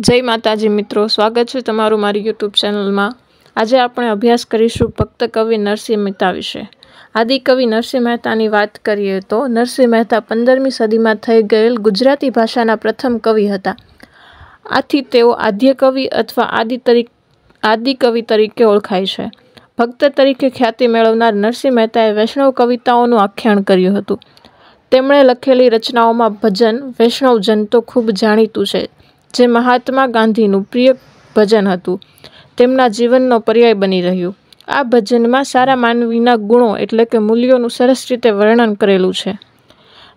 જય માતાજી મિત્રો સ્વાગત છે તમારું મારી યુટ્યુબ ચેનલમાં આજે આપણે અભ્યાસ કરીશું ભક્ત કવિ નરસિંહ મહેતા વિશે આદિકવિ નરસિંહ મહેતાની વાત કરીએ તો નરસિંહ મહેતા પંદરમી સદીમાં થઈ ગયેલ ગુજરાતી ભાષાના પ્રથમ કવિ હતા આથી તેઓ આદ્ય કવિ અથવા આદિ તરીકે આદિકવિ તરીકે ઓળખાય છે ભક્ત તરીકે ખ્યાતિ મેળવનાર નરસિંહ મહેતાએ વૈષ્ણવ કવિતાઓનું આખ્યાન કર્યું હતું તેમણે લખેલી રચનાઓમાં ભજન વૈષ્ણવજન તો ખૂબ જાણીતું છે જે મહાત્મા ગાંધીનું પ્રિય ભજન હતું તેમના જીવનનો પર્યાય બની રહ્યું આ ભજનમાં સારા માનવીના ગુણો એટલે કે મૂલ્યોનું સરસ રીતે વર્ણન કરેલું છે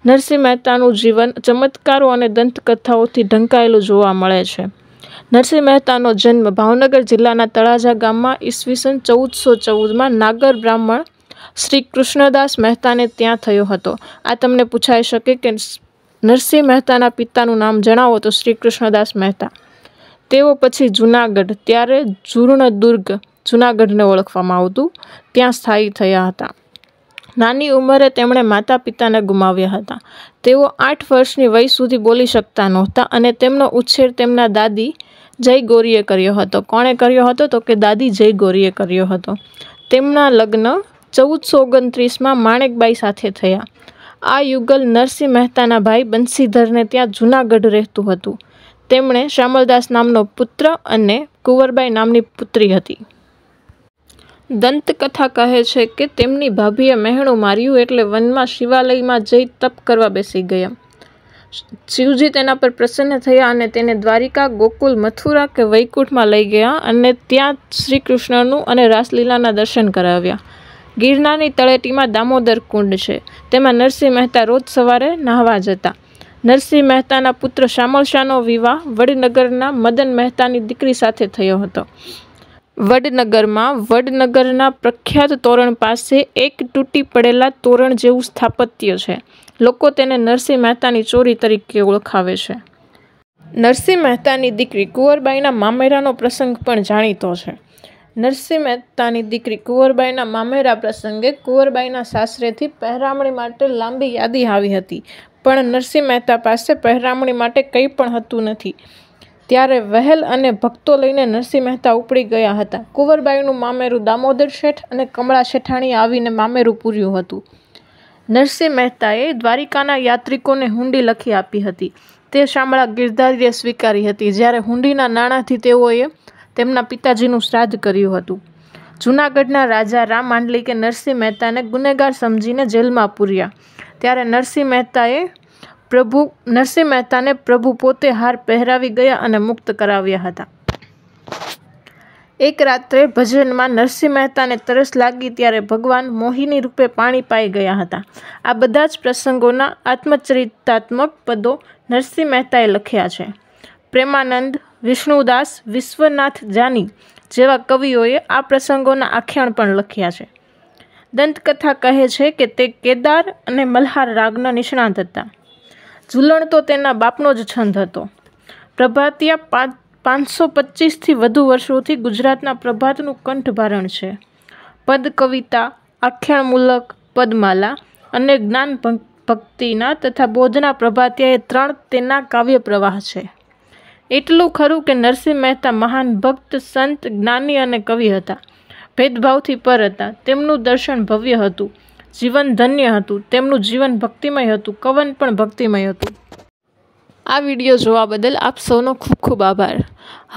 નરસિંહ મહેતાનું જીવન ચમત્કારો અને દંતકથાઓથી ઢંકાયેલું જોવા મળે છે નરસિંહ મહેતાનો જન્મ ભાવનગર જિલ્લાના તળાજા ગામમાં ઈસવીસન ચૌદસો ચૌદમાં નાગર બ્રાહ્મણ શ્રી કૃષ્ણદાસ મહેતાને ત્યાં થયો હતો આ તમને પૂછાઈ શકે કે નરસિંહ મહેતાના પિતાનું નામ જણાવો તો શ્રી કૃષ્ણદાસ મહેતા તેઓ પછી જુનાગઢ ત્યારે જૂર્ણ દુર્ગ જુનાગઢને ઓળખવામાં આવતું ત્યાં સ્થાયી થયા હતા નાની ઉંમરે તેમણે માતા પિતાને ગુમાવ્યા હતા તેઓ આઠ વર્ષની વય સુધી બોલી શકતા નહોતા અને તેમનો ઉછેર તેમના દાદી જય ગોરીએ કર્યો હતો કોણે કર્યો હતો તો કે દાદી જય ગોરીએ કર્યો હતો તેમના લગ્ન ચૌદસો ઓગણત્રીસમાં માણેકબાઈ સાથે થયા આ યુગલ નરસિંહ મહેતાના ભાઈ બંસીધરને ત્યાં જૂનાગઢ રહેતું હતું તેમણે શ્યામલદાસ નામનો પુત્ર અને કુંવરબાઈ નામની પુત્રી હતી દંતકથા કહે છે કે તેમની ભાભીએ મહેણું માર્યું એટલે વનમાં શિવાલયમાં જઈ તપ કરવા બેસી ગયા શિવજી તેના પર પ્રસન્ન થયા અને તેને દ્વારિકા ગોકુલ મથુરા કે વૈકુંઠમાં લઈ ગયા અને ત્યાં શ્રી કૃષ્ણનું અને રાસલીલાના દર્શન કરાવ્યા ગિરનારની તળેટીમાં દામોદર કુંડ છે તેમાં નરસિંહ મહેતા રોજ સવારે નહાવા જતા નરસિંહ મહેતાના પુત્ર શામળ શાહનો વિવાહ વડનગરના મદન મહેતાની દીકરી સાથે થયો હતો વડનગરમાં વડનગરના પ્રખ્યાત તોરણ પાસે એક તૂટી પડેલા તોરણ જેવું સ્થાપત્ય છે લોકો તેને નરસિંહ મહેતાની ચોરી તરીકે ઓળખાવે છે નરસિંહ મહેતાની દીકરી કુંવરબાઈના મામેરાનો પ્રસંગ પણ જાણીતો છે નરસિંહ મહેતાની દીકરી કુંવરબાઈના મામેરા પ્રસંગે કુંવરબાઈના સાસરેથી પહેરામણી માટે લાંબી યાદી આવી હતી પણ નરસિંહ મહેતા પાસે પહેરામણી માટે કંઈ પણ હતું નથી ત્યારે વહેલ અને ભક્તો લઈને નરસિંહ મહેતા ઉપડી ગયા હતા કુંવરબાઈનું મામેરું દામોદર શેઠ અને કમળા શેઠાણી આવીને મામેરું પૂર્યું હતું નરસિંહ મહેતાએ દ્વારિકાના યાત્રિકોને હુંડી લખી આપી હતી તે શામળા ગિરધારીએ સ્વીકારી હતી જ્યારે હુંડીના નાણાંથી તેઓએ તેમના પિતાજીનું શ્રાદ્ધ કર્યું હતું જૂનાગઢના રાજા રામ આંડલિકે નરસિંહ મહેતાને ગુનેગાર સમજીને જેલમાં પૂર્યા ત્યારે નરસિંહ મહેતાએ પ્રભુ નરસિંહ મહેતાને પ્રભુ પોતે હાર પહેરાવી ગયા અને મુક્ત કરાવ્યા હતા એક રાત્રે ભજનમાં નરસિંહ મહેતાને તરસ લાગી ત્યારે ભગવાન મોહિની રૂપે પાણી પાઈ ગયા હતા આ બધા જ પ્રસંગોના આત્મચરિતાત્મક પદો નરસિંહ મહેતાએ લખ્યા છે પ્રેમાનંદ વિષ્ણુદાસ વિશ્વનાથ જાની જેવા કવિઓએ આ પ્રસંગોના આખ્યાન પણ લખ્યા છે દંતકથા કહે છે કે તે કેદાર અને મલ્હાર રાગના નિષ્ણાંત હતા ઝુલણ તો તેના બાપનો જ છંદ હતો પ્રભાતિયા પાંચસો પચીસથી વધુ વર્ષોથી ગુજરાતના પ્રભાતનું કંઠભારણ છે પદ કવિતા આખ્યાનમૂલક પદમાલા અને જ્ઞાન ભક્તિના તથા બોધના પ્રભાતિયાએ ત્રણ તેના કાવ્ય પ્રવાહ છે એટલું ખરું કે નરસિંહ મહેતા મહાન ભક્ત સંત જ્ઞાની અને કવિ હતા ભેદભાવથી પર હતા તેમનું દર્શન ભવ્ય હતું જીવન ધન્ય હતું તેમનું જીવન ભક્તિમય હતું કવન પણ ભક્તિમય હતું આ વિડીયો જોવા બદલ આપ સૌનો ખૂબ ખૂબ આભાર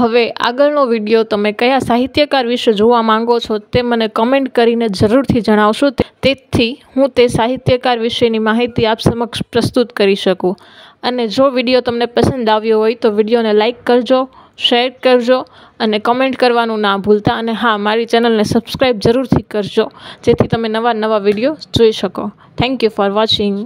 હવે આગળનો વિડીયો તમે કયા સાહિત્યકાર વિશે જોવા માંગો છો તે મને કમેન્ટ કરીને જરૂરથી જણાવશો તેથી હું તે સાહિત્યકાર વિશેની માહિતી આપ સમક્ષ પ્રસ્તુત કરી શકું અને જો વિડીયો તમને પસંદ આવ્યો હોય તો વિડીયોને લાઇક કરજો શેર કરજો અને કમેન્ટ કરવાનું ના ભૂલતા અને હા મારી ચેનલને સબસ્ક્રાઈબ જરૂરથી કરજો જેથી તમે નવા નવા વિડીયો જોઈ શકો થેન્ક યુ ફોર વોચિંગ